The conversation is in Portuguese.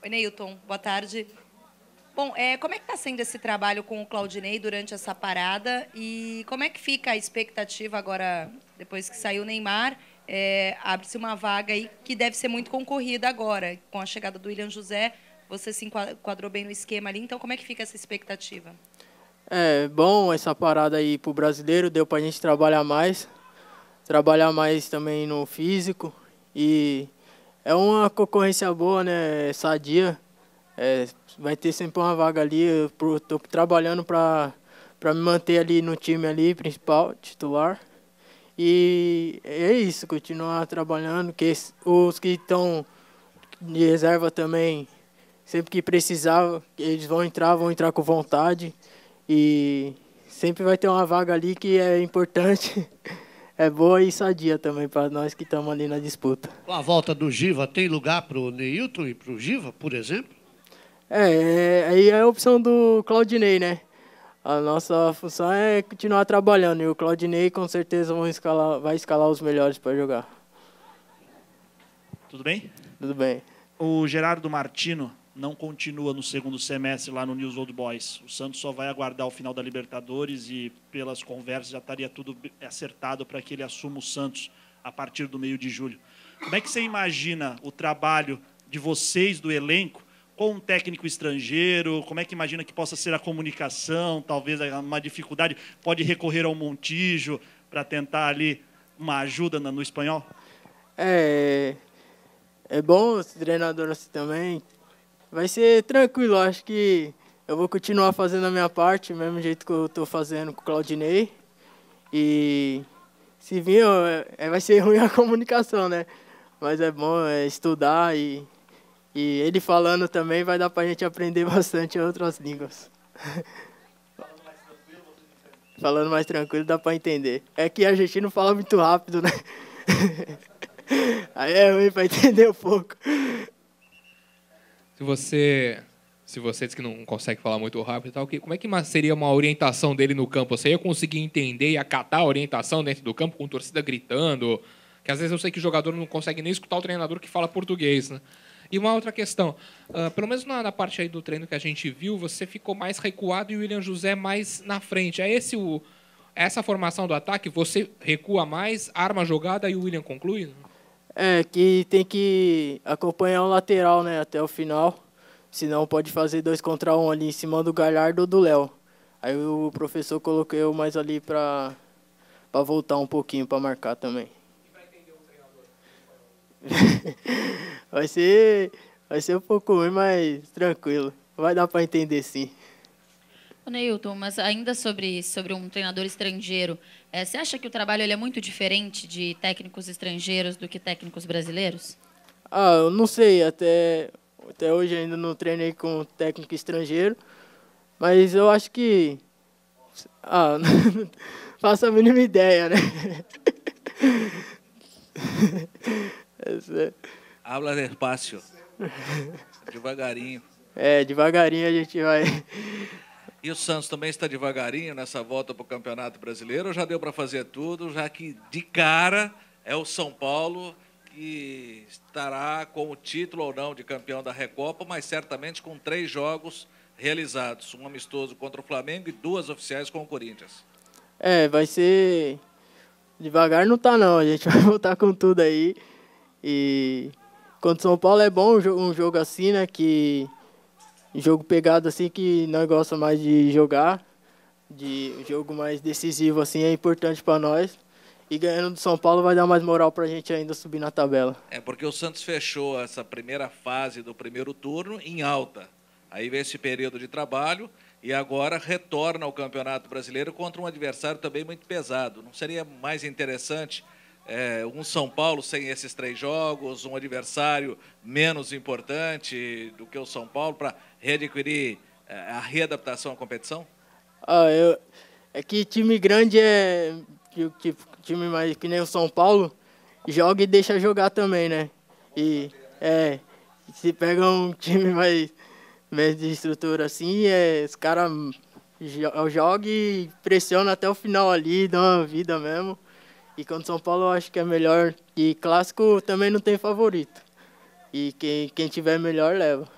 Oi, Neilton. Boa tarde. Bom, é, como é que está sendo esse trabalho com o Claudinei durante essa parada e como é que fica a expectativa agora, depois que saiu o Neymar, é, abre-se uma vaga aí que deve ser muito concorrida agora, com a chegada do William José, você se enquadrou bem no esquema ali, então como é que fica essa expectativa? É, bom essa parada aí para o brasileiro, deu para a gente trabalhar mais, trabalhar mais também no físico e é uma concorrência boa, né? É sadia. É, vai ter sempre uma vaga ali. Eu tô trabalhando para para me manter ali no time ali principal, titular. E é isso, continuar trabalhando, que os que estão de reserva também, sempre que precisar, eles vão entrar, vão entrar com vontade. E sempre vai ter uma vaga ali que é importante. é boa e sadia também para nós que estamos ali na disputa. Com a volta do Giva, tem lugar para o Neilton e para o Giva, por exemplo? É, é, aí é a opção do Claudinei, né? A nossa função é continuar trabalhando e o Claudinei com certeza escalar, vai escalar os melhores para jogar. Tudo bem? Tudo bem. O Gerardo Martino não continua no segundo semestre lá no News Old Boys. O Santos só vai aguardar o final da Libertadores e, pelas conversas, já estaria tudo acertado para que ele assuma o Santos a partir do meio de julho. Como é que você imagina o trabalho de vocês, do elenco, com um técnico estrangeiro? Como é que imagina que possa ser a comunicação? Talvez uma dificuldade? Pode recorrer ao Montijo para tentar ali uma ajuda no espanhol? É, é bom esse treinador assim também, vai ser tranquilo. Acho que eu vou continuar fazendo a minha parte, mesmo jeito que eu estou fazendo com o Claudinei. E se vir, é, vai ser ruim a comunicação, né? Mas é bom é estudar e, e ele falando também vai dar para a gente aprender bastante outras línguas. Falando mais tranquilo, falando mais tranquilo dá para entender. É que a gente não fala muito rápido, né? Aí é ruim para entender um pouco. Se você se você diz que não consegue falar muito rápido e tal, que, como é que seria uma orientação dele no campo? Você ia conseguir entender e acatar a orientação dentro do campo, com torcida gritando? Que às vezes eu sei que o jogador não consegue nem escutar o treinador que fala português, né? E uma outra questão, uh, pelo menos na, na, parte aí do treino que a gente viu, você ficou mais recuado e o William José mais na frente. É esse o, essa formação do ataque? Você recua mais, arma a jogada e o William conclui? Né? É, que tem que acompanhar o lateral né, até o final. Senão pode fazer dois contra um ali em cima do Galhardo ou do Léo. Aí o professor colocou eu mais ali para pra voltar um pouquinho para marcar também. E vai entender o treinador? vai ser. Vai ser um pouco ruim, mas tranquilo. Vai dar para entender sim. Neilton, mas ainda sobre, sobre um treinador estrangeiro, é, você acha que o trabalho ele é muito diferente de técnicos estrangeiros do que técnicos brasileiros? Ah, eu não sei, até, até hoje ainda não treinei com técnico estrangeiro, mas eu acho que. Ah, faço a mínima ideia, né? Habla despacio. Devagarinho. É, devagarinho a gente vai e o Santos também está devagarinho nessa volta para o Campeonato Brasileiro, já deu para fazer tudo, já que de cara é o São Paulo que estará com o título ou não de campeão da Recopa, mas certamente com três jogos realizados, um amistoso contra o Flamengo e duas oficiais com o Corinthians. É, vai ser devagar não tá não, a gente vai voltar com tudo aí. E contra o São Paulo é bom um jogo assim, né, que jogo pegado assim que nós gosta mais de jogar, de jogo mais decisivo assim é importante para nós. E ganhando do São Paulo vai dar mais moral para a gente ainda subir na tabela. É porque o Santos fechou essa primeira fase do primeiro turno em alta. Aí vem esse período de trabalho e agora retorna ao Campeonato Brasileiro contra um adversário também muito pesado. Não seria mais interessante é, um São Paulo sem esses três jogos, um adversário menos importante do que o São Paulo para readquirir é, a readaptação à competição? Ah, eu, é que time grande é tipo, time mais que nem o São Paulo joga e deixa jogar também, né? E é, se pega um time mais, mais de estrutura assim, é, os caras jogam e pressionam até o final ali, dão uma vida mesmo. E contra São Paulo eu acho que é melhor. E clássico também não tem favorito. E quem, quem tiver melhor leva.